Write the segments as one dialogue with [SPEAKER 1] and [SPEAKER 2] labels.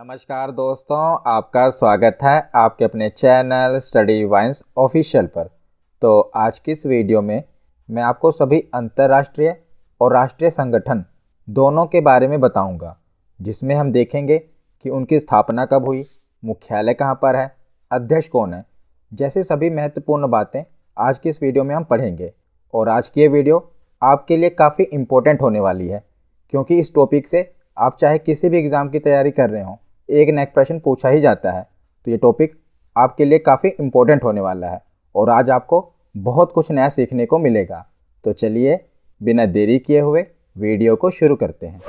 [SPEAKER 1] नमस्कार दोस्तों आपका स्वागत है आपके अपने चैनल स्टडी वाइन्स ऑफिशियल पर तो आज की इस वीडियो में मैं आपको सभी अंतर्राष्ट्रीय और राष्ट्रीय संगठन दोनों के बारे में बताऊंगा, जिसमें हम देखेंगे कि उनकी स्थापना कब हुई मुख्यालय कहाँ पर है अध्यक्ष कौन है जैसे सभी महत्वपूर्ण बातें आज की इस वीडियो में हम पढ़ेंगे और आज की ये वीडियो आपके लिए काफ़ी इम्पोर्टेंट होने वाली है क्योंकि इस टॉपिक से आप चाहे किसी भी एग्ज़ाम की तैयारी कर रहे हों एक एक प्रश्न पूछा ही जाता है तो ये टॉपिक आपके लिए काफ़ी इम्पोर्टेंट होने वाला है और आज आपको बहुत कुछ नया सीखने को मिलेगा तो चलिए बिना देरी किए हुए वीडियो को शुरू करते हैं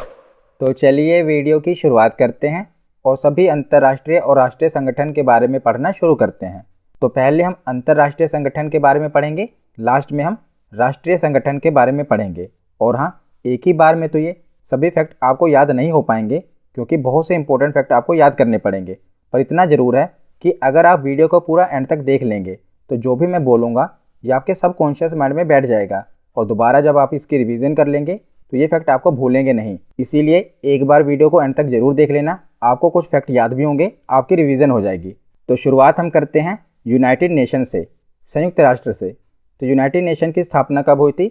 [SPEAKER 1] तो चलिए वीडियो की शुरुआत करते हैं और सभी अंतर्राष्ट्रीय और राष्ट्रीय संगठन के बारे में पढ़ना शुरू करते हैं तो पहले हम अंतर्राष्ट्रीय संगठन के बारे में पढ़ेंगे लास्ट में हम राष्ट्रीय संगठन के बारे में पढ़ेंगे और हाँ एक ही बार में तो ये सभी फैक्ट आपको याद नहीं हो पाएंगे क्योंकि बहुत से इंपॉर्टेंट फैक्ट आपको याद करने पड़ेंगे पर इतना ज़रूर है कि अगर आप वीडियो को पूरा एंड तक देख लेंगे तो जो भी मैं बोलूँगा ये आपके सब कॉन्शियस माइंड में बैठ जाएगा और दोबारा जब आप इसकी रिविज़न कर लेंगे तो ये फैक्ट आपको भूलेंगे नहीं इसीलिए एक बार वीडियो को एंड तक ज़रूर देख लेना आपको कुछ फैक्ट याद भी होंगे आपकी रिविज़न हो जाएगी तो शुरुआत हम करते हैं यूनाइटेड नेशन से संयुक्त राष्ट्र से तो यूनाइटेड नेशन की स्थापना कब हुई थी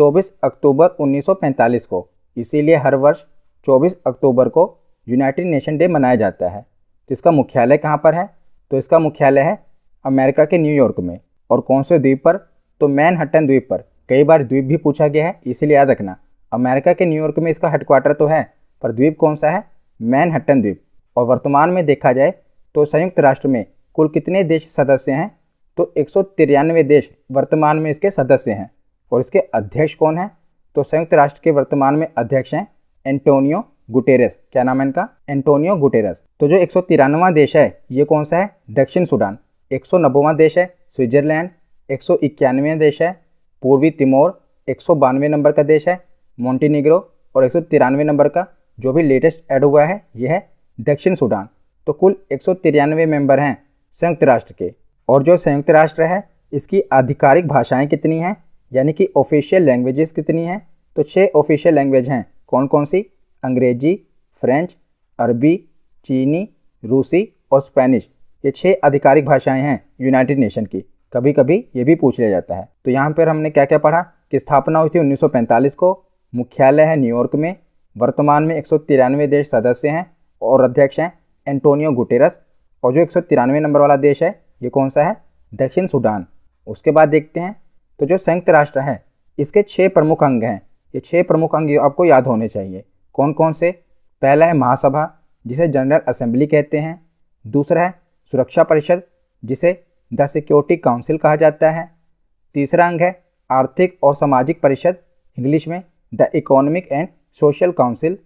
[SPEAKER 1] 24 अक्टूबर 1945 को इसीलिए हर वर्ष 24 अक्टूबर को यूनाइटेड नेशन डे मनाया जाता है तो इसका मुख्यालय कहाँ पर है तो इसका मुख्यालय है अमेरिका के न्यूयॉर्क में और कौन से द्वीप पर तो मैन द्वीप पर कई बार द्वीप भी पूछा गया है इसीलिए याद रखना अमेरिका के न्यूयॉर्क में इसका हेडक्वार्टर तो है पर द्वीप कौन सा है मैन द्वीप और वर्तमान में देखा जाए तो संयुक्त राष्ट्र में कुल कितने देश सदस्य हैं तो एक देश वर्तमान में इसके सदस्य हैं और इसके अध्यक्ष कौन हैं तो संयुक्त राष्ट्र के वर्तमान में अध्यक्ष हैं एंटोनियो गुटेरस क्या नाम है इनका एंटोनियो गुटेरस तो जो एक देश है ये कौन सा है दक्षिण सूडान एक देश है स्विट्जरलैंड एक देश है पूर्वी तिमोर एक नंबर का देश है मोन्टीनिग्रो और एक नंबर का जो भी लेटेस्ट ऐड हुआ है यह है दक्षिण सूडान तो कुल एक मेंबर हैं संयुक्त राष्ट्र के और जो संयुक्त राष्ट्र है इसकी आधिकारिक भाषाएं कितनी हैं यानी कि ऑफिशियल लैंग्वेजेस कितनी हैं तो छः ऑफिशियल लैंग्वेज हैं कौन कौन सी अंग्रेजी फ्रेंच अरबी चीनी रूसी और स्पेनिश ये छः आधिकारिक भाषाएं हैं यूनाइटेड नेशन की कभी कभी ये भी पूछ लिया जाता है तो यहाँ पर हमने क्या क्या पढ़ा कि स्थापना हुई थी 1945 को मुख्यालय है न्यूयॉर्क में वर्तमान में एक देश सदस्य हैं और अध्यक्ष हैं एंटोनियो गुटेरस और जो एक नंबर वाला देश है ये कौन सा है दक्षिण सूडान उसके बाद देखते हैं तो जो संयुक्त राष्ट्र है इसके छः प्रमुख अंग हैं ये छः प्रमुख अंग आपको याद होने चाहिए कौन कौन से पहला है महासभा जिसे जनरल असेंबली कहते हैं दूसरा है सुरक्षा परिषद जिसे द सिक्योरिटी काउंसिल कहा जाता है तीसरा अंग है आर्थिक और सामाजिक परिषद इंग्लिश में the economic and social council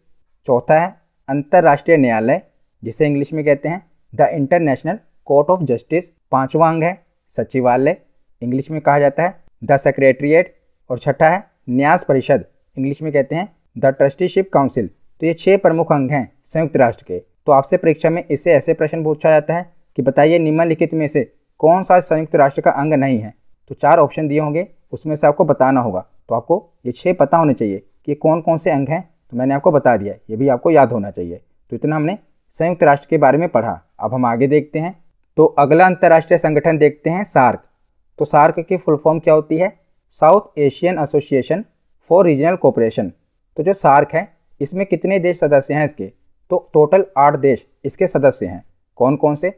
[SPEAKER 1] चौथा है अंतर्राष्ट्रीय न्यायालय जिसे इंग्लिश में कहते हैं the international court of justice पाँचवा अंग है सचिवालय इंग्लिश में कहा जाता है द सेक्रेटरीट और छठा है न्यास परिषद इंग्लिश में कहते हैं द ट्रस्टीशिप काउंसिल तो ये छह प्रमुख अंग हैं संयुक्त राष्ट्र के तो आपसे परीक्षा में इससे ऐसे प्रश्न पूछा जाता है कि बताइए निम्नलिखित में से कौन सा संयुक्त राष्ट्र का अंग नहीं है तो चार ऑप्शन दिए होंगे उसमें से आपको बताना होगा तो आपको ये छः पता होने चाहिए कि कौन कौन से अंग हैं तो मैंने आपको बता दिया ये भी आपको याद होना चाहिए तो इतना हमने संयुक्त राष्ट्र के बारे में पढ़ा अब हम आगे देखते हैं तो अगला अंतर्राष्ट्रीय संगठन देखते हैं सार्क तो सार्क की फुल फॉर्म क्या होती है south Asian association for regional cooperation तो जो सार्क है इसमें कितने देश सदस्य हैं इसके तो टोटल आठ देश इसके सदस्य हैं कौन कौन से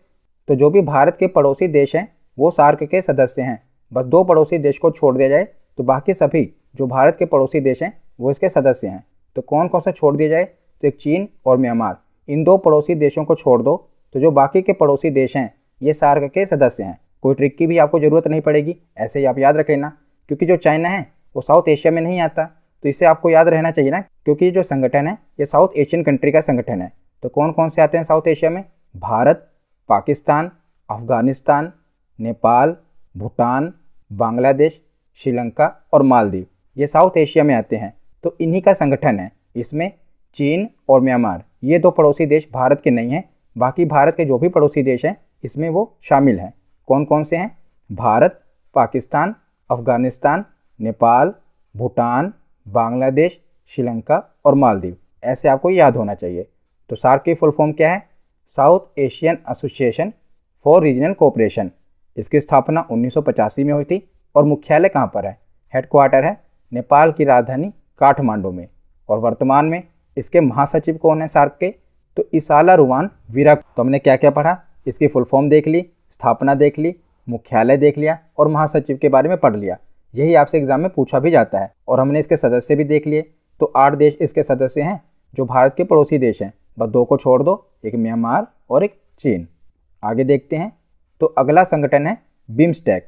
[SPEAKER 1] तो जो भी भारत के पड़ोसी देश हैं वो सार्क के सदस्य हैं बस दो पड़ोसी देश को छोड़ दिया जाए तो बाकी सभी जो भारत के पड़ोसी देश हैं वो इसके सदस्य हैं तो कौन कौन से छोड़ दिया जाए तो एक चीन और म्यांमार इन दो पड़ोसी देशों को छोड़ दो तो जो बाकी के पड़ोसी देश हैं ये सार्क के सदस्य हैं कोई ट्रिक की भी आपको ज़रूरत नहीं पड़ेगी ऐसे ही आप याद रख लेना क्योंकि जो चाइना है वो साउथ एशिया में नहीं आता तो इसे आपको याद रहना चाहिए ना क्योंकि जो संगठन है ये साउथ एशियन कंट्री का संगठन है तो कौन कौन से आते हैं साउथ एशिया में भारत पाकिस्तान अफगानिस्तान नेपाल भूटान बांग्लादेश श्रीलंका और मालदीव ये साउथ एशिया में आते हैं तो इन्हीं का संगठन है इसमें चीन और म्यांमार ये दो पड़ोसी देश भारत के नहीं हैं बाकी भारत के जो भी पड़ोसी देश हैं इसमें वो शामिल हैं कौन कौन से हैं भारत पाकिस्तान अफगानिस्तान नेपाल भूटान बांग्लादेश श्रीलंका और मालदीव ऐसे आपको याद होना चाहिए तो सार्क की फुल फॉर्म क्या है south Asian association for regional cooperation इसकी स्थापना 1985 में हुई थी और मुख्यालय कहाँ पर है हेडक्वार्टर है नेपाल की राजधानी काठमांडू में और वर्तमान में इसके महासचिव कौन है सार्क के तो इसाला रुवान वीरा तो हमने क्या क्या पढ़ा इसकी फुल फॉर्म देख ली स्थापना देख ली मुख्यालय देख लिया और महासचिव के बारे में पढ़ लिया यही आपसे एग्जाम में पूछा भी जाता है और हमने इसके सदस्य भी देख लिए तो आठ देश इसके सदस्य हैं जो भारत के पड़ोसी देश हैं बस दो को छोड़ दो एक म्यांमार और एक चीन आगे देखते हैं तो अगला संगठन है बिम्स्टेक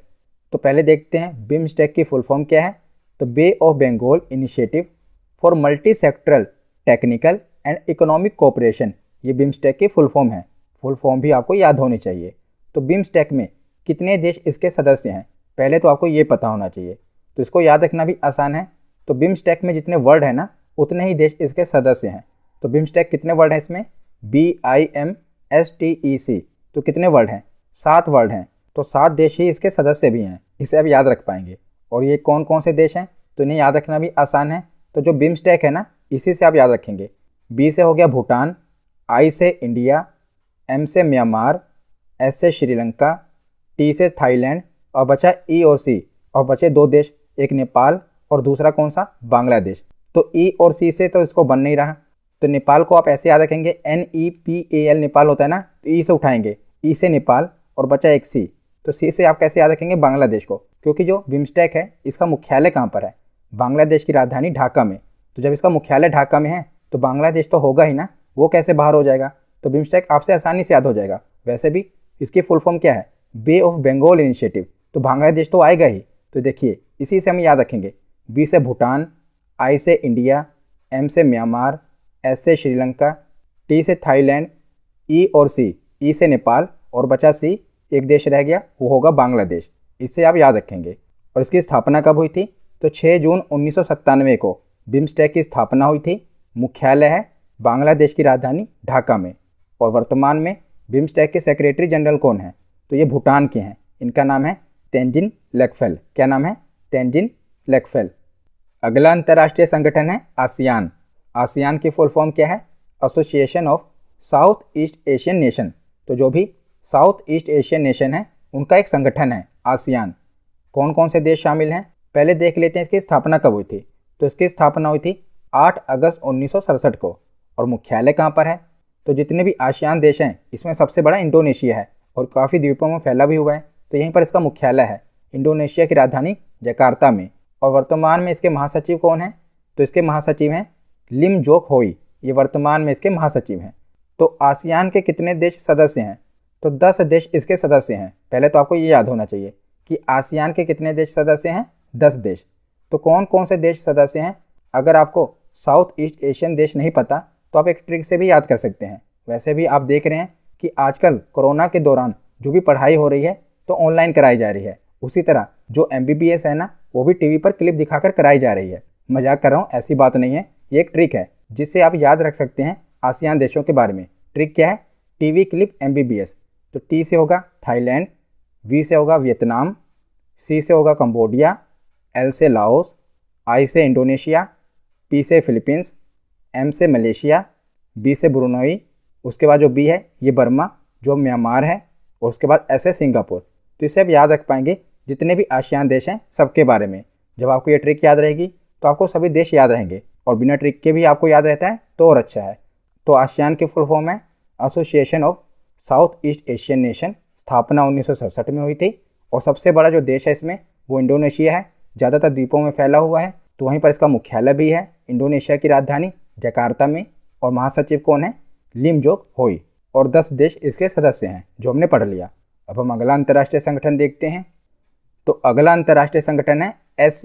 [SPEAKER 1] तो पहले देखते हैं बिम्स्टेक की फुल फॉर्म क्या है तो bay of Bengal initiative for multi sectoral technical and economic cooperation ये बिम्स्टेक की फुल फॉर्म है फुल फॉर्म भी आपको याद होनी चाहिए तो बिम्स्टेक में कितने देश इसके सदस्य हैं पहले तो आपको ये पता होना चाहिए तो इसको याद रखना भी आसान है तो बिम्स्टेक में जितने वर्ड हैं ना उतने ही देश इसके सदस्य हैं तो बिम्स्टेक कितने वर्ड हैं इसमें B I M S T E C तो कितने वर्ड हैं सात वर्ड हैं तो सात देश ही इसके सदस्य भी हैं इसे आप याद रख पाएंगे और ये कौन कौन से देश हैं तो इन्हें याद रखना भी आसान है तो जो बिम्स्टेक है ना इसी से आप याद रखेंगे बी से हो गया भूटान आई से इंडिया एम से म्यांमार एस से श्रीलंका टी से थाईलैंड और बचा ई और सी और बचे दो देश एक नेपाल और दूसरा कौन सा बांग्लादेश तो ई और सी से तो इसको बन नहीं रहा तो नेपाल को आप ऐसे याद रखेंगे N E P A L Nepal होता है ना तो ई e से उठाएंगे ई e से नेपाल और बचा एक सी तो सी से आप कैसे याद रखेंगे बांग्लादेश को क्योंकि जो बिम्स्टेक है इसका मुख्यालय कहाँ पर है बांग्लादेश की राजधानी ढाका में तो जब इसका मुख्यालय ढाका में है तो बांग्लादेश तो होगा ही ना वो कैसे बाहर हो जाएगा तो बिम्स्टेक आपसे आसानी से याद हो जाएगा वैसे भी इसकी फुल फॉर्म क्या है बे ऑफ बंगाल इनिशिएटिव तो बांग्लादेश तो आएगा ही तो देखिए इसी से हम याद रखेंगे बी से भूटान आई से इंडिया एम से म्यांमार एस से श्रीलंका टी से थाईलैंड ई e और सी ई e से नेपाल और बचा सी एक देश रह गया वो होगा बांग्लादेश इससे आप याद रखेंगे और इसकी स्थापना कब हुई थी तो 6 जून उन्नीस को बिम्स्टेक की स्थापना हुई थी मुख्यालय है बांग्लादेश की राजधानी ढाका में और वर्तमान में बिम्स्टेक के सेक्रेटरी जनरल कौन है तो ये भूटान के हैं इनका नाम है तेंजिन लेकफेल क्या नाम है तेंजिन लेकफेल अगला अंतर्राष्ट्रीय संगठन है आसियान आसियान की फुल फॉर्म क्या है association of south east Asian nation तो जो भी साउथ ईस्ट एशियन नेशन है उनका एक संगठन है आसियान कौन कौन से देश शामिल हैं पहले देख लेते हैं इसकी स्थापना कब हुई थी तो इसकी स्थापना हुई थी 8 अगस्त उन्नीस को और मुख्यालय कहाँ पर है तो जितने भी आसियान देश हैं इसमें सबसे बड़ा इंडोनेशिया है और काफ़ी द्वीपों में फैला भी हुआ है तो यहीं पर इसका मुख्यालय है इंडोनेशिया की राजधानी जकार्ता में और वर्तमान में इसके महासचिव कौन हैं तो इसके महासचिव हैं लिम जोक होई ये वर्तमान में इसके महासचिव हैं तो आसियान के कितने देश सदस्य हैं तो दस देश इसके सदस्य हैं पहले तो आपको ये याद होना चाहिए कि आसियान के कितने देश सदस्य हैं दस देश तो कौन कौन से देश सदस्य हैं अगर आपको साउथ ईस्ट एशियन देश नहीं पता तो आप एक ट्रिक से भी याद कर सकते हैं वैसे भी आप देख रहे हैं कि आजकल कोरोना के दौरान जो भी पढ़ाई हो रही है तो ऑनलाइन कराई जा रही है उसी तरह जो एम है ना वो भी टीवी पर क्लिप दिखाकर कराई जा रही है मजाक कर रहा हूँ ऐसी बात नहीं है ये एक ट्रिक है जिसे आप याद रख सकते हैं आसियान देशों के बारे में ट्रिक क्या है टीवी क्लिप एम तो टी से होगा थाईलैंड वी से होगा वियतनाम सी से होगा कम्बोडिया एल से लाओस आई से इंडोनेशिया पी से फिलीपींस एम से मलेशिया बी से ब्रुनोई उसके बाद जो बी है ये बर्मा जो म्यांमार है और उसके बाद एस है सिंगापुर तो इसे आप याद रख पाएंगे जितने भी आसियान देश हैं सबके बारे में जब आपको ये ट्रिक याद रहेगी तो आपको सभी देश याद रहेंगे और बिना ट्रिक के भी आपको याद रहता है तो और अच्छा है तो आसियान की फुल फॉर्म है association of south east Asian nation स्थापना उन्नीस में हुई थी और सबसे बड़ा जो देश है इसमें वो इंडोनेशिया है ज़्यादातर द्वीपों में फैला हुआ है तो वहीं पर इसका मुख्यालय भी है इंडोनेशिया की राजधानी जकार्ता में और महासचिव कौन है लिमजोक होई और 10 देश इसके सदस्य हैं जो हमने पढ़ लिया अब हम अगला अंतर्राष्ट्रीय संगठन देखते हैं तो अगला अंतर्राष्ट्रीय संगठन है एस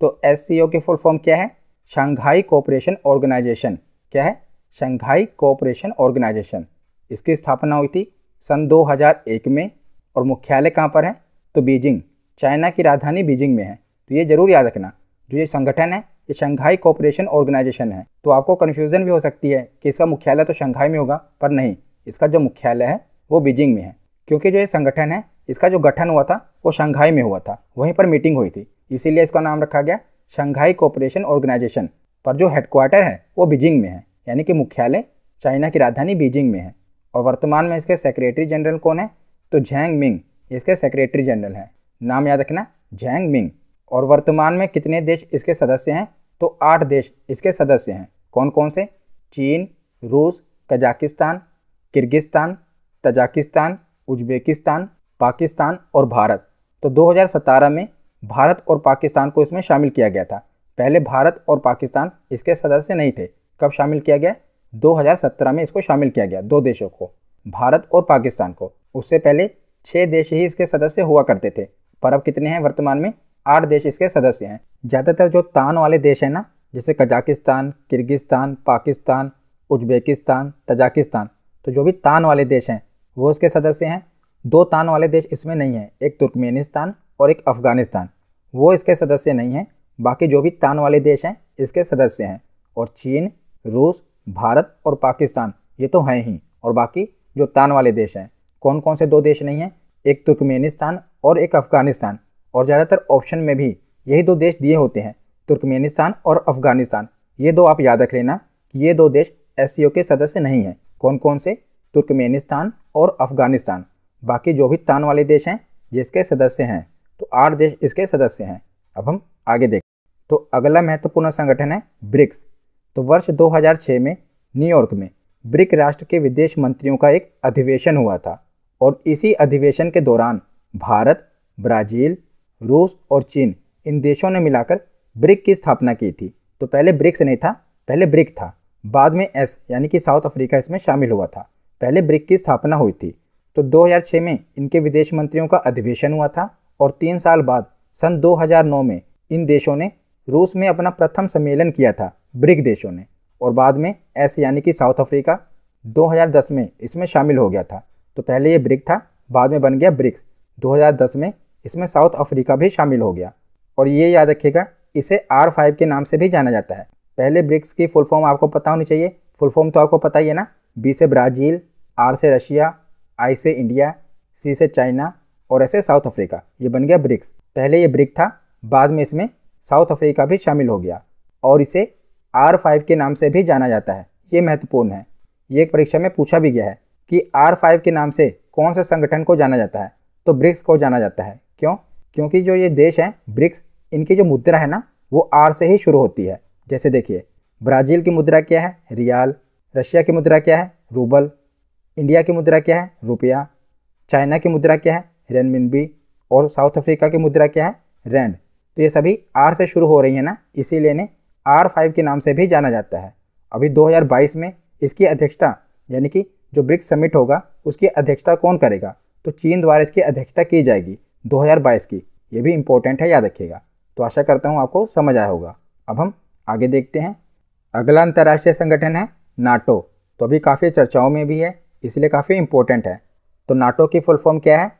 [SPEAKER 1] तो एस के फुल फॉर्म क्या है शंघाई कोऑपरेशन ऑर्गेनाइजेशन क्या है शंघाई कोऑपरेशन ऑर्गेनाइजेशन इसकी स्थापना हुई थी सन 2001 में और मुख्यालय कहाँ पर है तो बीजिंग चाइना की राजधानी बीजिंग में है तो ये ज़रूर याद रखना जो ये संगठन है ये शंघाई कोऑपरेशन ऑर्गेनाइजेशन है तो आपको कन्फ्यूज़न भी हो सकती है कि इसका मुख्यालय तो शंघाई में होगा पर नहीं इसका जो मुख्यालय है वो बीजिंग में है क्योंकि जो ये संगठन है इसका जो गठन हुआ था वो शंघाई में हुआ था वहीं पर मीटिंग हुई थी इसीलिए इसका नाम रखा गया शंघाई कोऑपरेशन ऑर्गेनाइजेशन पर जो हेडक्वार्टर है वो बीजिंग में है यानी कि मुख्यालय चाइना की राजधानी बीजिंग में है और वर्तमान में इसके सेक्रेटरी जनरल कौन है तो झैंग मिंग इसके सेक्रेटरी जनरल हैं नाम याद रखना झैंग मिंग और वर्तमान में कितने देश इसके सदस्य हैं तो आठ देश इसके सदस्य हैं कौन कौन से चीन रूस Kazakhstan Kyrgyzstan Tajikistan Uzbekistan Pakistan और भारत तो 2017 में भारत और पाकिस्तान को इसमें शामिल किया गया था पहले भारत और पाकिस्तान इसके सदस्य नहीं थे कब शामिल किया गया 2017 में इसको शामिल किया गया दो देशों को भारत और पाकिस्तान को उससे पहले छः देश ही इसके सदस्य हुआ करते थे पर अब कितने हैं वर्तमान में आठ देश इसके सदस्य हैं ज़्यादातर जो तान वाले देश हैं ना जैसे Kazakhstan Kyrgyzstan Pakistan Uzbekistan Tajikistan तो जो भी तान वाले देश हैं वो उसके सदस्य हैं दो तान वाले देश इसमें नहीं हैं एक तुर्कमेनिस्तान और एक अफ़गानिस्तान वो इसके सदस्य नहीं हैं बाकी जो भी तान वाले देश हैं इसके सदस्य हैं और चीन रूस भारत और पाकिस्तान ये तो हैं ही और बाकी जो तान वाले देश हैं कौन कौन से दो देश नहीं हैं एक तुर्कमेनिस्तान और एक अफ़गानिस्तान और ज़्यादातर ऑप्शन में भी यही दो देश दिए होते हैं तुर्कमेनिस्तान और अफ़गानिस्तान ये दो आप याद रख लेना कि ये दो देश एस के सदस्य नहीं हैं कौन कौन से तुर्कमेनिस्तान और अफगानिस्तान बाकी जो भी तान वाले देश हैं जिसके सदस्य हैं तो आठ देश इसके सदस्य हैं अब हम आगे देखें तो अगला महत्वपूर्ण संगठन है ब्रिक्स तो वर्ष 2006 में न्यूयॉर्क में ब्रिक राष्ट्र के विदेश मंत्रियों का एक अधिवेशन हुआ था और इसी अधिवेशन के दौरान भारत ब्राज़ील रूस और चीन इन देशों ने मिलाकर ब्रिक की स्थापना की थी तो पहले ब्रिक्स नहीं था पहले ब्रिक था बाद में एस यानी कि साउथ अफ्रीका इसमें शामिल हुआ था पहले ब्रिक की स्थापना हुई थी तो 2006 में इनके विदेश मंत्रियों का अधिवेशन हुआ था और तीन साल बाद सन 2009 में इन देशों ने रूस में अपना प्रथम सम्मेलन किया था ब्रिक देशों ने और बाद में एस यानी कि साउथ अफ्रीका 2010 में इसमें शामिल हो गया था तो पहले ये ब्रिक था बाद में बन गया ब्रिक्स 2010 में इसमें साउथ अफ्रीका भी शामिल हो गया और ये याद रखिएगा इसे आर फाइव के नाम से भी जाना जाता है पहले ब्रिक्स की फुल फॉर्म आपको पता होनी चाहिए फुल फॉर्म तो आपको पता ही है ना बी से ब्राज़ील आर से रशिया आई से इंडिया सी से चाइना और ऐसे साउथ अफ्रीका ये बन गया ब्रिक्स पहले ये ब्रिक था बाद में इसमें साउथ अफ्रीका भी शामिल हो गया और इसे आर फाइव के नाम से भी जाना जाता है ये महत्वपूर्ण है ये एक परीक्षा में पूछा भी गया है कि आर फाइव के नाम से कौन से संगठन को जाना जाता है तो ब्रिक्स को जाना जाता है क्यों क्योंकि जो ये देश हैं ब्रिक्स इनकी जो मुद्रा है ना वो आर से ही शुरू होती है जैसे देखिए ब्राज़ील की मुद्रा क्या है रियाल रशिया की मुद्रा क्या है रूबल इंडिया की मुद्रा क्या है रुपया चाइना की मुद्रा क्या है रेनमिनबी और साउथ अफ्रीका की मुद्रा क्या है रैंड तो ये सभी आर से शुरू हो रही है ना इसीलिए इन्हें आर फाइव के नाम से भी जाना जाता है अभी 2022 में इसकी अध्यक्षता यानी कि जो ब्रिक्स समिट होगा उसकी अध्यक्षता कौन करेगा तो चीन द्वारा इसकी अध्यक्षता की जाएगी 2022 की ये भी इम्पोर्टेंट है याद रखिएगा तो आशा करता हूँ आपको समझ आया होगा अब हम आगे देखते हैं अगला अंतर्राष्ट्रीय संगठन है नाटो तो अभी काफ़ी चर्चाओं में भी है इसलिए काफ़ी इम्पोर्टेंट है तो नाटो की फुल फॉर्म क्या है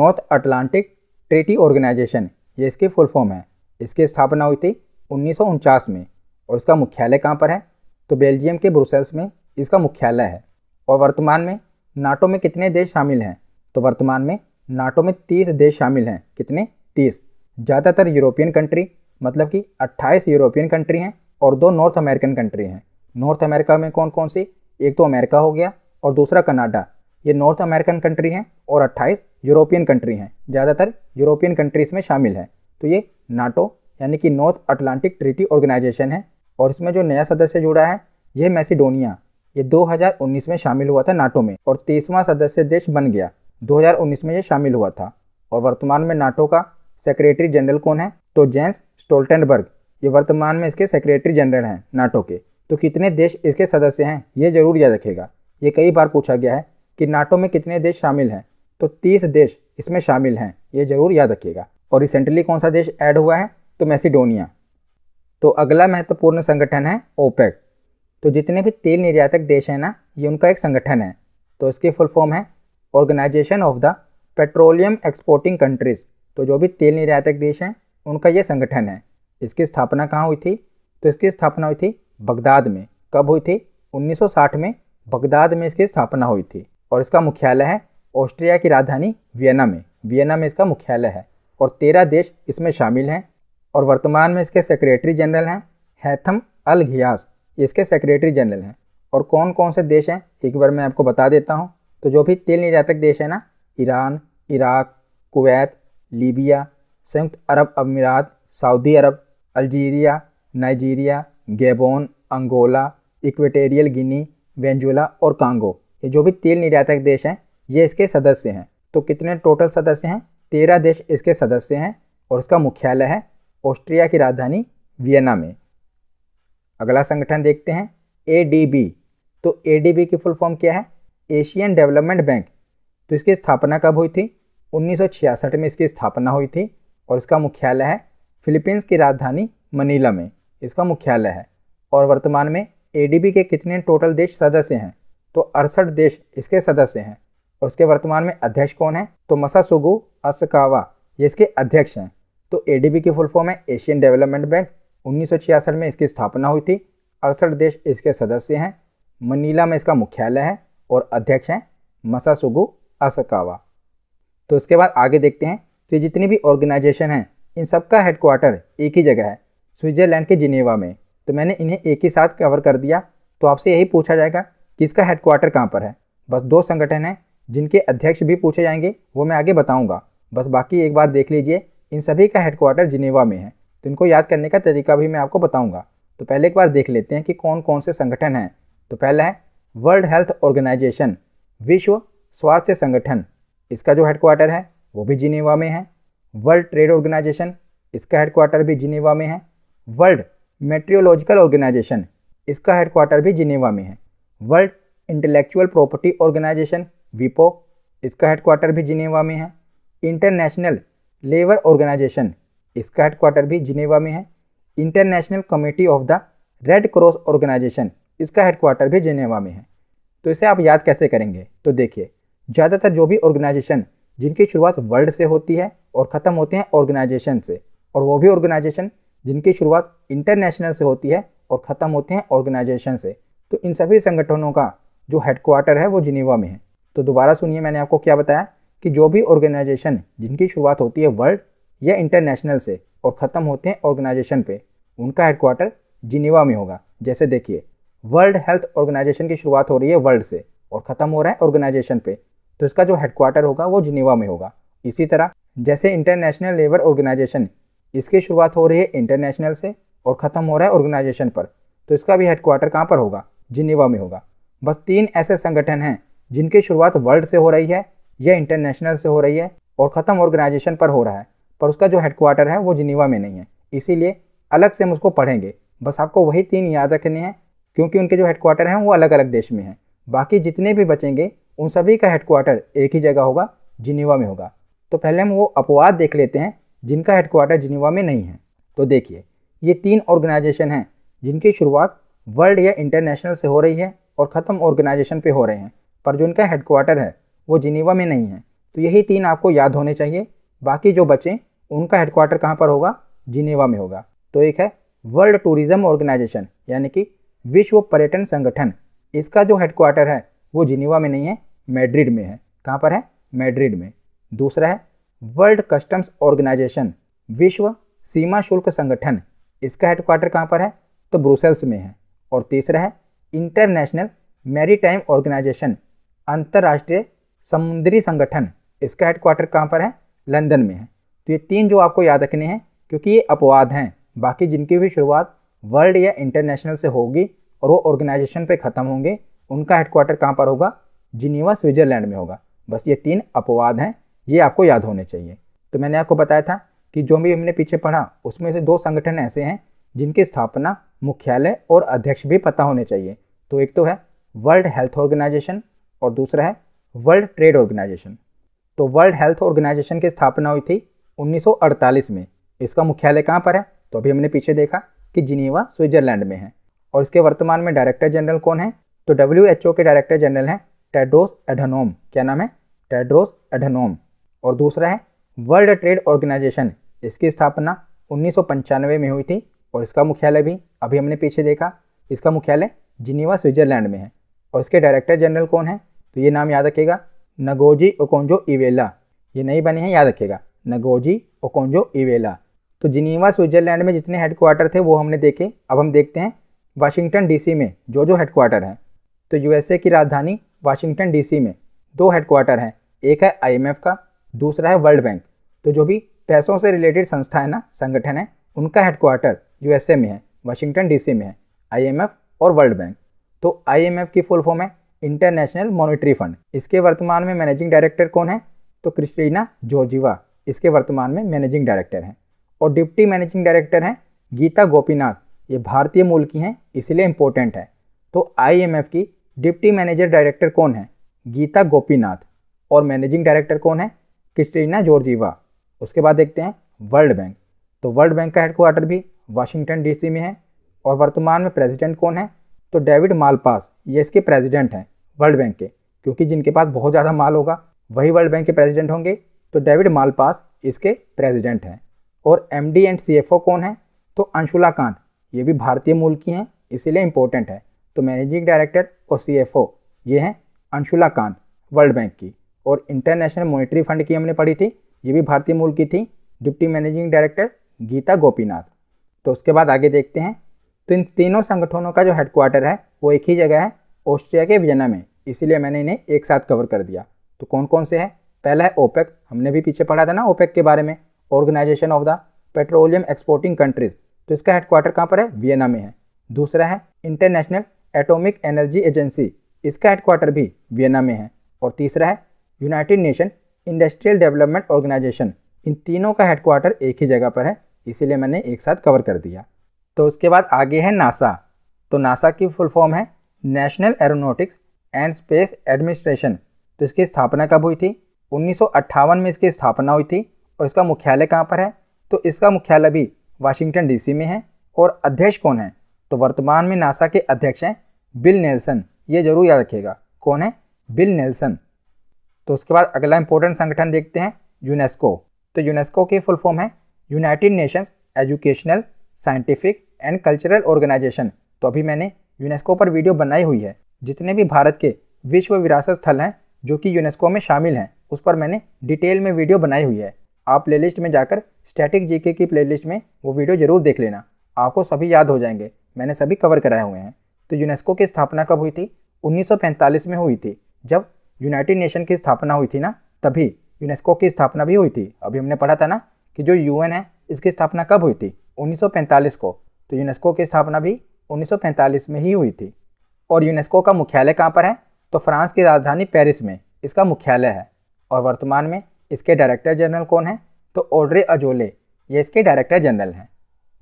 [SPEAKER 1] नॉर्थ अटलांटिक ट्रीटी ऑर्गेनाइजेशन ये इसकी फुल फॉर्म है इसकी स्थापना हुई थी उन्नीस में और इसका मुख्यालय कहाँ पर है तो बेल्जियम के ब्रुसेल्स में इसका मुख्यालय है और वर्तमान में नाटो में कितने देश शामिल हैं तो वर्तमान में नाटो में तीस देश शामिल हैं कितने तीस ज़्यादातर यूरोपियन कंट्री मतलब कि अट्ठाईस यूरोपियन कंट्री हैं और दो नॉर्थ अमेरिकन कंट्री हैं नॉर्थ अमेरिका में कौन कौन सी एक तो अमेरिका हो गया और दूसरा कनाडा ये नॉर्थ अमेरिकन कंट्री हैं और 28 यूरोपियन कंट्री हैं ज़्यादातर यूरोपियन कंट्रीज़ में शामिल हैं तो ये नाटो यानी कि नॉर्थ अटलांटिक ट्रीटी ऑर्गेनाइजेशन है और इसमें जो नया सदस्य जुड़ा है यह मैसिडोनिया ये 2019 में शामिल हुआ था नाटो में और तीसवां सदस्य देश बन गया 2019 में ये शामिल हुआ था और वर्तमान में नाटो का सेक्रेटरी जनरल कौन है तो जेंस स्टोल्टनबर्ग ये वर्तमान में इसके सेक्रेटरी जनरल हैं नाटो के तो कितने देश इसके सदस्य हैं ये जरूर याद रखेगा ये कई बार पूछा गया है कि नाटो में कितने देश शामिल हैं तो तीस देश इसमें शामिल हैं ये ज़रूर याद रखिएगा और रिसेंटली कौन सा देश ऐड हुआ है तो मैसीडोनिया तो अगला महत्वपूर्ण तो संगठन है ओपेक तो जितने भी तेल निर्यातक देश हैं ना ये उनका एक संगठन है तो इसकी फुल फॉर्म है organisation of the petroleum exporting countries तो जो भी तेल निर्यातक देश हैं उनका ये संगठन है इसकी स्थापना कहाँ हुई थी तो इसकी स्थापना हुई थी बगदाद में कब हुई थी 1960 में बगदाद में इसकी स्थापना हुई थी और इसका मुख्यालय है ऑस्ट्रिया की राजधानी वियना में वियना में इसका मुख्यालय है और तेरह देश इसमें शामिल हैं और वर्तमान में इसके सेक्रेटरी जनरल हैं हैथम अल घियास इसके सेक्रेटरी जनरल हैं और कौन कौन से देश हैं एक बार मैं आपको बता देता हूँ तो जो भी तेल निर्यातक देश है ना ईरान इराक कुवैत लीबिया संयुक्त अरब अमीरात सऊदी अरब Algeria Nigeria Gabon Angola equatorial Guinea Venezuela और कांगो ये जो भी तेल निर्यातक देश हैं ये इसके सदस्य हैं तो कितने टोटल सदस्य हैं तेरह देश इसके सदस्य हैं और इसका मुख्यालय है ऑस्ट्रिया की राजधानी वियना में अगला संगठन देखते हैं ए तो ए की फुल फॉर्म क्या है एशियन डेवलपमेंट बैंक तो इसकी स्थापना कब हुई थी 1966 में इसकी स्थापना हुई थी और इसका मुख्यालय है फिलीपींस की राजधानी मनीला में इसका मुख्यालय है और वर्तमान में एडीबी के कितने टोटल देश सदस्य हैं तो अड़सठ देश इसके सदस्य हैं और उसके वर्तमान में अध्यक्ष कौन है तो मसासुगु असकावा ये इसके अध्यक्ष हैं तो एडीबी की फुल फॉर्म है एशियन डेवलपमेंट बैंक उन्नीस में इसकी स्थापना हुई थी अड़सठ देश इसके सदस्य हैं मनीला में इसका मुख्यालय है और अध्यक्ष हैं मसासुगु असकावा तो उसके बाद आगे देखते हैं तो जितनी भी ऑर्गेनाइजेशन हैं इन सबका हेडक्वार्टर एक ही जगह है स्विट्ज़रलैंड के जिनेवा में तो मैंने इन्हें एक ही साथ कवर कर दिया तो आपसे यही पूछा जाएगा कि इसका हेडक्वार्टर कहाँ पर है बस दो संगठन हैं जिनके अध्यक्ष भी पूछे जाएंगे वो मैं आगे बताऊँगा बस बाकी एक बार देख लीजिए इन सभी का हेडक्वार्टर जिनेवा में है तो इनको याद करने का तरीका भी मैं आपको बताऊँगा तो पहले एक बार देख लेते हैं कि कौन कौन से संगठन हैं तो पहला है वर्ल्ड हेल्थ ऑर्गेनाइजेशन विश्व स्वास्थ्य संगठन इसका जो हेडक्वार्टर है वो भी जिनेवा में है वर्ल्ड ट्रेड ऑर्गेनाइजेशन इसका हेडक्वार्टर भी जिनेवा में है वर्ल्ड मेट्रियोलॉजिकल ऑर्गेनाइजेशन इसका हेडक्वार्टर भी जिनेवा में है वर्ल्ड इंटेलेक्चुअल प्रॉपर्टी ऑर्गेनाइजेशन विपो इसका हेडक्वार्टर भी जिनेवा में है इंटरनेशनल लेबर ऑर्गेनाइजेशन इसका हेडक्वार्टर भी जिनेवा में है international committee of the red cross organisation इसका हेडक्वार्टर भी जिनेवा में है तो इसे आप याद कैसे करेंगे तो देखिए ज़्यादातर जो भी ऑर्गेनाइजेशन जिनकी शुरुआत वर्ल्ड से होती है और ख़त्म होते हैं ऑर्गेनाइजेशन से और वो भी ऑर्गेनाइजेशन जिनकी शुरुआत इंटरनेशनल से होती है और ख़त्म होते हैं ऑर्गेनाइजेशन से तो इन सभी संगठनों का जो हेडक्वार्टर है वो जिनेवा में है तो दोबारा सुनिए मैंने आपको क्या बताया कि जो भी ऑर्गेनाइजेशन जिनकी शुरुआत होती है वर्ल्ड या इंटरनेशनल से और ख़त्म होते हैं ऑर्गेनाइजेशन पर उनका हेडक्वार्टर जिनेवा में होगा जैसे देखिए वर्ल्ड हेल्थ ऑर्गेनाइजेशन की शुरुआत हो रही है वर्ल्ड से और ख़त्म हो रहा है ऑर्गेनाइजेशन पे तो इसका जो हेडक्वार्टर होगा वो जिनेवा में होगा इसी तरह जैसे इंटरनेशनल लेबर ऑर्गेनाइजेशन इसकी शुरुआत हो रही है इंटरनेशनल से और ख़त्म हो रहा है ऑर्गेनाइजेशन पर तो इसका भी हेडक्वार्टर कहाँ पर होगा जिनेवा में होगा बस तीन ऐसे संगठन हैं जिनकी शुरुआत वर्ल्ड से हो रही है या इंटरनेशनल से हो रही है और ख़त्म ऑर्गेनाइजेशन पर हो रहा है पर उसका जो हेडक्वार्टर है वो जिनेवा में नहीं है इसीलिए अलग से हम उसको पढ़ेंगे बस आपको वही तीन याद रखने हैं क्योंकि उनके जो हेडक्वार्टर हैं वो अलग अलग देश में हैं बाकी जितने भी बचेंगे उन सभी का हेडक्वार्टर एक ही जगह होगा जिनेवा में होगा तो पहले हम वो अपवाद देख लेते हैं जिनका हेडक्वार्टर जिनेवा में नहीं है तो देखिए ये तीन ऑर्गेनाइजेशन हैं जिनकी शुरुआत वर्ल्ड या इंटरनेशनल से हो रही है और ख़त्म ऑर्गेनाइजेशन पे हो रहे हैं पर जो इनका हेडक्वार्टर है वो जिनेवा में नहीं है तो यही तीन आपको याद होने चाहिए बाकी जो बचें उनका हेडक्वार्टर कहाँ पर होगा जिनेवा में होगा तो एक है वर्ल्ड टूरिज़्म ऑर्गेनाइजेशन यानी कि विश्व पर्यटन संगठन इसका जो हेडक्वार्टर है वो जिनेवा में नहीं है मैड्रिड में है कहाँ पर है मैड्रिड में दूसरा है वर्ल्ड कस्टम्स ऑर्गेनाइजेशन विश्व सीमा शुल्क संगठन इसका हेडक्वार्टर कहाँ पर है तो ब्रुसेल्स में है और तीसरा है इंटरनेशनल मैरीटाइम ऑर्गेनाइजेशन अंतर्राष्ट्रीय समुद्री संगठन इसका हेडक्वार्टर कहाँ पर है लंदन में है तो ये तीन जो आपको याद रखने हैं क्योंकि ये अपवाद हैं बाकी जिनकी भी शुरुआत वर्ल्ड या इंटरनेशनल से होगी और वो ऑर्गेनाइजेशन पे ख़त्म होंगे उनका हेडक्वार्टर कहाँ पर होगा जिनीवा स्विट्ज़रलैंड में होगा बस ये तीन अपवाद हैं ये आपको याद होने चाहिए तो मैंने आपको बताया था कि जो भी हमने पीछे पढ़ा उसमें से दो संगठन ऐसे हैं जिनकी स्थापना मुख्यालय और अध्यक्ष भी पता होने चाहिए तो एक तो है वर्ल्ड हेल्थ ऑर्गेनाइजेशन और दूसरा है वर्ल्ड ट्रेड ऑर्गेनाइजेशन तो वर्ल्ड हेल्थ ऑर्गेनाइजेशन की स्थापना हुई थी 1948 में इसका मुख्यालय कहाँ पर है तो अभी हमने पीछे देखा कि जिनीवा स्विट्जरलैंड में है और इसके वर्तमान में डायरेक्टर जनरल कौन है तो डब्ल्यू के डायरेक्टर जनरल हैं टेड्रोस एडनोम क्या नाम है टेड्रोस एडनोम और दूसरा है वर्ल्ड ट्रेड ऑर्गेनाइजेशन इसकी स्थापना उन्नीस में हुई थी और इसका मुख्यालय भी अभी हमने पीछे देखा इसका मुख्यालय जिनीवा स्विट्जरलैंड में है और इसके डायरेक्टर जनरल कौन है तो ये नाम याद रखेगा नगोजी ओकोंजो इवेला ये नहीं बने हैं याद रखेगा नगोजी ओकोंजो इवेला तो जिनीवा स्विट्जरलैंड में जितने हेडक्वार्टर थे वो हमने देखे अब हम देखते हैं वाशिंगटन डीसी में जो जो हेडक्वार्टर हैं तो यूएसए की राजधानी वाशिंगटन डीसी में दो हेडक्वार्टर हैं एक है आईएमएफ का दूसरा है वर्ल्ड बैंक तो जो भी पैसों से रिलेटेड संस्था है ना संगठन है उनका हेडक्वार्टर यूएसए में है वाशिंगटन डीसी में है आईएमएफ और वर्ल्ड बैंक तो आईएमएफ की फुल फॉर्म है इंटरनेशनल मॉनिटरी फंड इसके वर्तमान में मैनेजिंग डायरेक्टर कौन है तो क्रिस्टीना जॉर्जिवा इसके वर्तमान में मैनेजिंग डायरेक्टर हैं और डिप्टी मैनेजिंग डायरेक्टर हैं गीता गोपीनाथ ये भारतीय मूल की हैं इसलिए इम्पोर्टेंट है तो एफ की डिप्टी मैनेजर डायरेक्टर कौन है गीता गोपीनाथ और मैनेजिंग डायरेक्टर कौन है क्रिस्टीना जॉर्जीवा उसके बाद देखते हैं वर्ल्ड बैंक तो वर्ल्ड बैंक का हेडक्वार्टर भी वाशिंगटन डी में है और वर्तमान में प्रेजिडेंट कौन है तो डेविड मालपास ये इसके प्रेजिडेंट हैं वर्ल्ड बैंक के क्योंकि जिनके पास बहुत ज़्यादा माल होगा वही वर्ल्ड बैंक के प्रेजिडेंट होंगे तो डेविड मालपास इसके प्रेजिडेंट हैं और एम एंड सी कौन है तो अंशुला कांत ये भी भारतीय मूल की हैं इसीलिए इम्पोर्टेंट है तो मैनेजिंग डायरेक्टर और सी ये हैं अंशुला कांत वर्ल्ड बैंक की और इंटरनेशनल मॉनिटरी फंड की हमने पढ़ी थी ये भी भारतीय मूल की थी deputy managing director Gita Gopinath तो उसके बाद आगे देखते हैं तो इन तीनों संगठनों का जो हेडक्वार्टर है वो एक ही जगह है ऑस्ट्रिया के वियना में इसीलिए मैंने इन्हें एक साथ कवर कर दिया तो कौन कौन से हैं पहला है ओपेक हमने भी पीछे पढ़ा था ना ओपेक के बारे में organisation of the petroleum exporting countries तो इसका हेडक्वार्टर कहाँ पर है वियना में है दूसरा है इंटरनेशनल एटॉमिक एनर्जी एजेंसी इसका हेडक्वार्टर भी वियना में है और तीसरा है united nation industrial development organisation इन तीनों का हेडक्वार्टर एक ही जगह पर है इसीलिए मैंने एक साथ कवर कर दिया तो उसके बाद आगे है नासा तो नासा की फुल फॉर्म है national aeronautics and space administration तो इसकी स्थापना कब हुई थी उन्नीस में इसकी स्थापना हुई थी और इसका मुख्यालय कहाँ पर है तो इसका मुख्यालय भी वाशिंगटन डीसी में है और अध्यक्ष कौन है तो वर्तमान में नासा के अध्यक्ष हैं बिल नेल्सन ये जरूर याद रखिएगा कौन है बिल नेल्सन तो उसके बाद अगला इंपॉर्टेंट संगठन देखते हैं यूनेस्को तो यूनेस्को की फुल फॉर्म है united nations educational scientific and cultural organisation तो अभी मैंने यूनेस्को पर वीडियो बनाई हुई है जितने भी भारत के विश्व विरासत स्थल हैं जो कि यूनेस्को में शामिल हैं उस पर मैंने डिटेल में वीडियो बनाई हुई है आप प्ले में जाकर स्टैटिक जीके की प्ले में वो वीडियो ज़रूर देख लेना आपको सभी याद हो जाएंगे मैंने सभी कवर कराए हुए हैं तो यूनेस्को की स्थापना कब हुई थी 1945 में हुई थी जब यूनाइटेड नेशन की स्थापना हुई थी ना तभी यूनेस्को की स्थापना भी हुई थी अभी हमने पढ़ा था ना कि जो यू है इसकी स्थापना कब हुई थी उन्नीस को तो यूनेस्को की स्थापना भी उन्नीस में ही हुई थी और यूनेस्को का मुख्यालय कहाँ पर है तो फ्रांस की राजधानी पेरिस में इसका मुख्यालय है और वर्तमान में इसके डायरेक्टर जनरल कौन है तो ओड्रे अजोले ये इसके डायरेक्टर जनरल हैं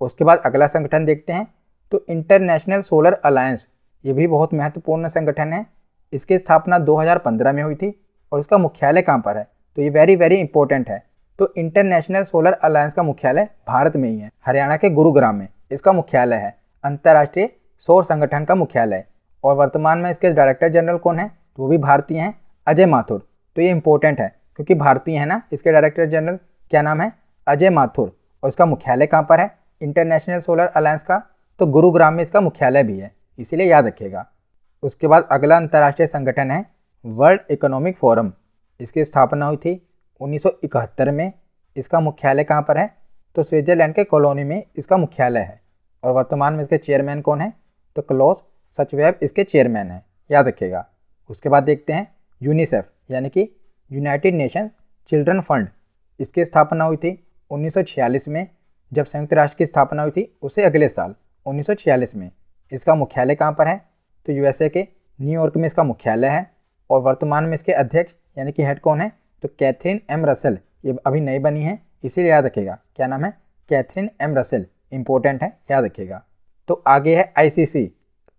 [SPEAKER 1] उसके बाद अगला संगठन देखते हैं तो इंटरनेशनल सोलर अलायंस ये भी बहुत महत्वपूर्ण संगठन है इसकी स्थापना 2015 में हुई थी और इसका मुख्यालय कहाँ पर है तो ये वेरी वेरी इंपॉर्टेंट है तो इंटरनेशनल सोलर अलायंस का मुख्यालय भारत में ही है हरियाणा के गुरुग्राम में इसका मुख्यालय है अंतर्राष्ट्रीय सौर संगठन का मुख्यालय और वर्तमान में इसके डायरेक्टर जनरल कौन है तो वो भी भारतीय हैं अजय माथुर तो ये इंपॉर्टेंट है क्योंकि भारतीय है ना इसके डायरेक्टर जनरल क्या नाम है अजय माथुर और इसका मुख्यालय कहाँ पर है इंटरनेशनल सोलर अलायंस का तो गुरुग्राम में इसका मुख्यालय भी है इसीलिए याद रखिएगा उसके बाद अगला अंतर्राष्ट्रीय संगठन है वर्ल्ड इकोनॉमिक फोरम इसकी स्थापना हुई थी 1971 में इसका मुख्यालय कहाँ पर है तो स्विट्जरलैंड के कॉलोनी में इसका मुख्यालय है और वर्तमान में इसके चेयरमैन कौन है तो क्लोस सचवैब इसके चेयरमैन हैं याद रखिएगा उसके बाद देखते हैं यूनिसेफ यानी कि यूनाइटेड नेशन चिल्ड्रन फंड इसकी स्थापना हुई थी 1946 में जब संयुक्त राष्ट्र की स्थापना हुई थी उसे अगले साल 1946 में इसका मुख्यालय कहाँ पर है तो यूएसए के न्यूयॉर्क में इसका मुख्यालय है और वर्तमान में इसके अध्यक्ष यानी कि हेड कौन है तो कैथरीन एम रसेल ये अभी नई बनी है इसीलिए याद रखेगा क्या नाम है कैथरीन एम रसेल इंपॉर्टेंट है याद रखेगा तो आगे है आईसीसी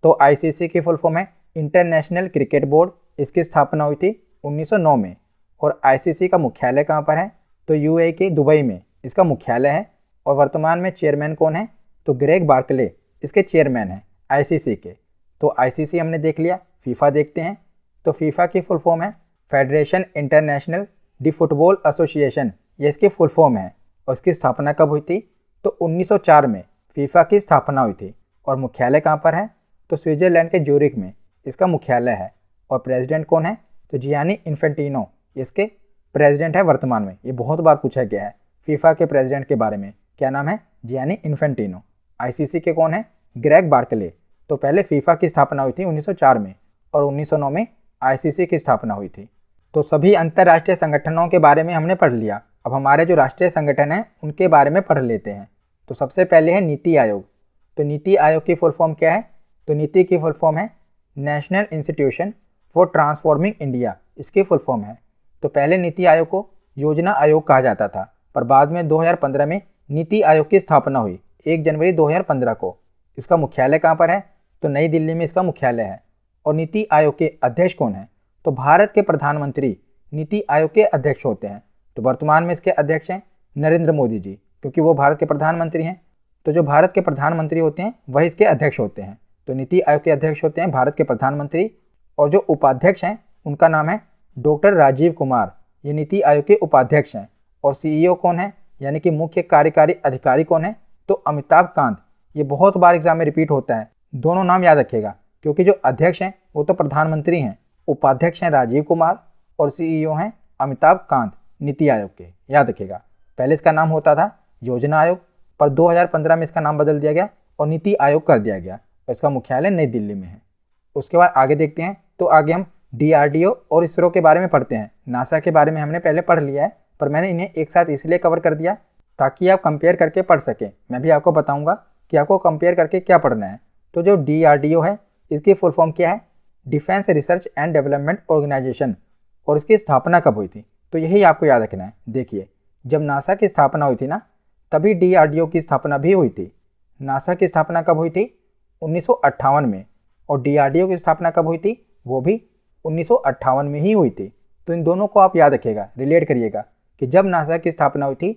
[SPEAKER 1] तो आईसीसी की फुल फॉर्म है इंटरनेशनल क्रिकेट बोर्ड इसकी स्थापना हुई थी 1909 में और आईसीसी का मुख्यालय कहाँ पर है तो यूएई के दुबई में इसका मुख्यालय है और वर्तमान में चेयरमैन कौन है तो ग्रेग बार्कले इसके चेयरमैन हैं आईसीसी के तो आईसीसी हमने देख लिया फीफा देखते हैं तो फीफा की फुल फॉर्म है federation international de football association ये इसकी फुल फॉर्म है और इसकी स्थापना कब हुई थी तो 1904 में फीफा की स्थापना हुई थी और मुख्यालय कहाँ पर है तो स्विट्जरलैंड के ज्यूरिक में इसका मुख्यालय है और प्रेजिडेंट कौन है तो जियानी इन्फेंटिनो इसके प्रेजिडेंट है वर्तमान में ये बहुत बार पूछा गया है फीफा के प्रेजिडेंट के बारे में क्या नाम है जियानी इन्फेंटिनो आईसीसी के कौन है ग्रैग बार्कले तो पहले फीफा की स्थापना हुई थी 1904 में और 1909 में आईसीसी की स्थापना हुई थी तो सभी अंतर्राष्ट्रीय संगठनों के बारे में हमने पढ़ लिया अब हमारे जो राष्ट्रीय संगठन हैं उनके बारे में पढ़ लेते हैं तो सबसे पहले है नीति आयोग तो नीति आयोग की फुल फॉर्म क्या है तो नीति की फुल फॉर्म है national institution for transforming India इसकी फुल फॉर्म है तो पहले नीति आयोग को योजना आयोग कहा जाता था पर बाद में 2015 में नीति आयोग की स्थापना हुई एक जनवरी 2015 को इसका मुख्यालय कहाँ पर है तो नई दिल्ली में इसका मुख्यालय है और नीति आयोग के अध्यक्ष कौन है तो भारत के प्रधानमंत्री नीति आयोग के अध्यक्ष होते हैं तो वर्तमान में इसके अध्यक्ष हैं नरेंद्र मोदी जी क्योंकि वो भारत के प्रधानमंत्री हैं तो जो भारत के प्रधानमंत्री होते हैं वही इसके अध्यक्ष होते हैं तो नीति आयोग के अध्यक्ष होते हैं भारत के प्रधानमंत्री और जो उपाध्यक्ष हैं उनका नाम है डॉक्टर राजीव कुमार ये नीति आयोग के उपाध्यक्ष हैं और सीईओ e कौन है यानी कि मुख्य कार्यकारी अधिकारी कौन है तो अमिताभ कांत ये बहुत बार एग्जाम में रिपीट होता है दोनों नाम याद रखिएगा क्योंकि जो अध्यक्ष हैं वो तो प्रधानमंत्री हैं उपाध्यक्ष हैं राजीव कुमार और सीईओ e हैं अमिताभ कांत नीति आयोग के याद रखिएगा पहले इसका नाम होता था योजना आयोग पर 2015 में इसका नाम बदल दिया गया और नीति आयोग कर दिया गया और इसका मुख्यालय नई दिल्ली में है उसके बाद आगे देखते हैं तो आगे हम डी और इसरो के बारे में पढ़ते हैं नासा के बारे में हमने पहले पढ़ लिया है पर मैंने इन्हें एक साथ इसलिए कवर कर दिया ताकि आप कंपेयर करके पढ़ सकें मैं भी आपको बताऊँगा कि आपको कंपेयर करके क्या पढ़ना है तो जो डी है इसकी फुल फॉर्म क्या है defence research and development organisation और इसकी स्थापना कब हुई थी तो यही आपको याद रखना है देखिए जब नासा की स्थापना हुई थी ना तभी डी की स्थापना भी हुई थी नासा की स्थापना कब हुई थी उन्नीस में और डी की स्थापना कब हुई थी वो भी उन्नीस में ही हुई थी तो इन दोनों को आप याद रखिएगा रिलेट करिएगा कि जब नासा की स्थापना हुई थी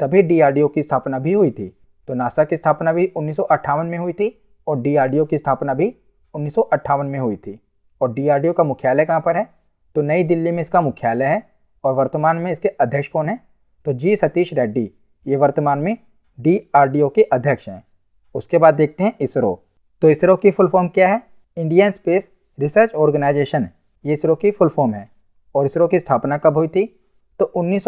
[SPEAKER 1] तभी डी की स्थापना भी हुई थी तो नासा की स्थापना भी उन्नीस में हुई थी और डीआरडीओ की स्थापना भी उन्नीस में हुई थी और डीआरडीओ का मुख्यालय कहाँ पर है तो नई दिल्ली में इसका मुख्यालय है और वर्तमान में इसके अध्यक्ष कौन है तो जी सतीश रेड्डी ये वर्तमान में डी के अध्यक्ष हैं उसके बाद देखते हैं इसरो तो इसरो की फुल फॉर्म क्या है इंडियन स्पेस रिसर्च ऑर्गेनाइजेशन ये इसरो की फुल फॉर्म है और इसरो की स्थापना कब हुई थी तो उन्नीस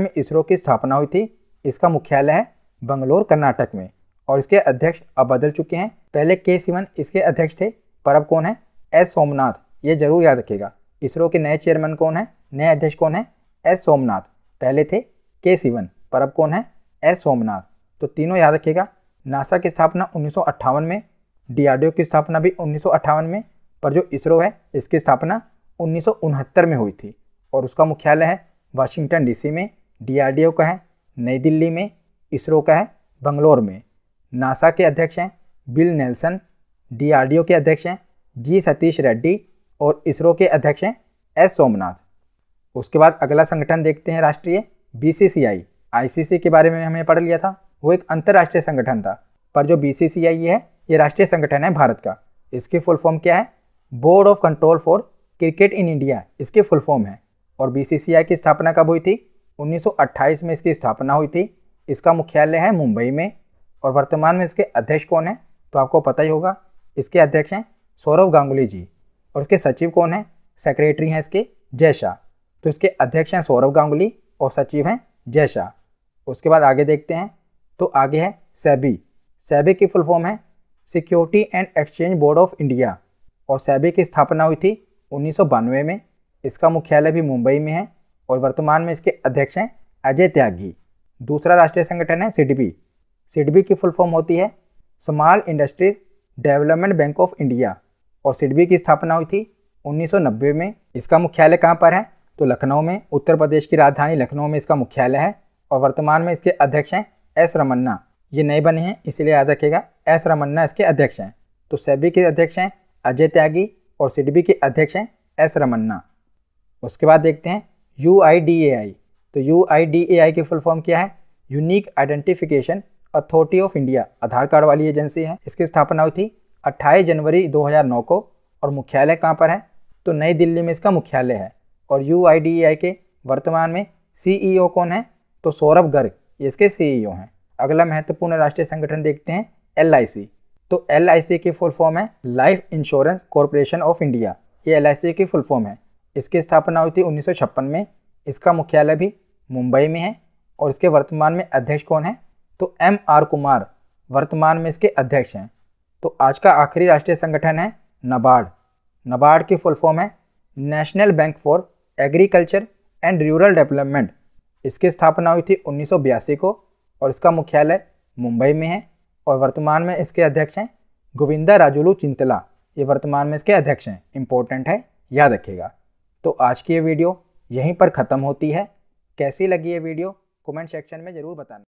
[SPEAKER 1] में इसरो की स्थापना हुई थी इसका मुख्यालय है बंगलोर कर्नाटक में और इसके अध्यक्ष अब बदल चुके हैं पहले के सिवन इसके अध्यक्ष थे पर अब कौन है एस सोमनाथ ये जरूर याद रखिएगा इसरो के नए चेयरमैन कौन है नए अध्यक्ष कौन है एस सोमनाथ पहले थे के सिवन पर अब कौन है एस सोमनाथ तो तीनों याद रखिएगा नासा की स्थापना उन्नीस में डीआरडीओ की स्थापना भी उन्नीस में पर जो इसरो है इसकी स्थापना उन्नीस में हुई थी और उसका मुख्यालय है वाशिंगटन डीसी में डीआरडीओ का है नई दिल्ली में इसरो का है बंगलोर में नासा के अध्यक्ष हैं बिल नेल्सन डीआरडीओ के अध्यक्ष हैं जी सतीश रेड्डी और इसरो के अध्यक्ष हैं एस सोमनाथ उसके बाद अगला संगठन देखते हैं राष्ट्रीय बीसीसीआई आईसीसी के बारे में हमने पढ़ लिया था वो एक अंतर्राष्ट्रीय संगठन था पर जो बीसीसीआई है ये राष्ट्रीय संगठन है भारत का इसकी फुल फॉर्म क्या है board of control for cricket in India इसकी फुल फॉर्म है और आई की स्थापना कब हुई थी उन्नीस में इसकी स्थापना हुई थी इसका मुख्यालय है मुंबई में और वर्तमान में इसके अध्यक्ष कौन है तो आपको पता ही होगा इसके अध्यक्ष हैं सौरव गांगुली जी और इसके सचिव कौन है सेक्रेटरी हैं इसके जय शाह तो इसके अध्यक्ष हैं सौरव गांगुली और सचिव हैं जय शाह उसके बाद आगे देखते हैं तो आगे है सेबी सेबी की फुल फॉर्म है security and exchange board of India और सेबी की स्थापना हुई थी उन्नीस में इसका मुख्यालय भी मुंबई में है और वर्तमान में इसके अध्यक्ष हैं अजय त्यागी दूसरा राष्ट्रीय संगठन है सिडबी सिडबी की फुल फॉर्म होती है small industries development bank of India और सिडबी की स्थापना हुई थी 1990 में इसका मुख्यालय कहाँ पर है तो लखनऊ में उत्तर प्रदेश की राजधानी लखनऊ में इसका मुख्यालय है और वर्तमान में इसके अध्यक्ष हैं एस रमन्ना ये नए बने हैं इसीलिए याद रखेगा एस रमन्ना इसके अध्यक्ष हैं तो सेबी के अध्यक्ष हैं अजय त्यागी और सिडबी के अध्यक्ष हैं एस रमन्ना उसके बाद देखते हैं यू तो यू की फुल फॉर्म क्या है unique identification authority of India Aadhaar card वाली एजेंसी है इसकी स्थापना हुई थी 28 जनवरी 2009 को और मुख्यालय कहाँ पर है तो नई दिल्ली में इसका मुख्यालय है और यू के वर्तमान में सी e कौन है तो सौरभ गर्ग ये इसके सी e हैं अगला महत्वपूर्ण राष्ट्रीय संगठन देखते हैं एल तो एल की फुल फॉर्म है life insurance corporation of India ये एल की फुल फॉर्म है इसकी स्थापना हुई थी उन्नीस में इसका मुख्यालय भी मुंबई में है और इसके वर्तमान में अध्यक्ष कौन है तो एम आर कुमार वर्तमान में इसके अध्यक्ष हैं तो आज का आखिरी राष्ट्रीय संगठन है नबार्ड नबार्ड की फुल फॉर्म है national bank for agriculture and rural development इसकी स्थापना हुई थी उन्नीस को और इसका मुख्यालय मुंबई में है और वर्तमान में इसके अध्यक्ष हैं गोविंदा राजुलू चिंतला ये वर्तमान में इसके अध्यक्ष हैं इम्पोर्टेंट है याद रखिएगा तो आज की ये वीडियो यहीं पर ख़त्म होती है कैसी लगी ये वीडियो कमेंट सेक्शन में ज़रूर बताना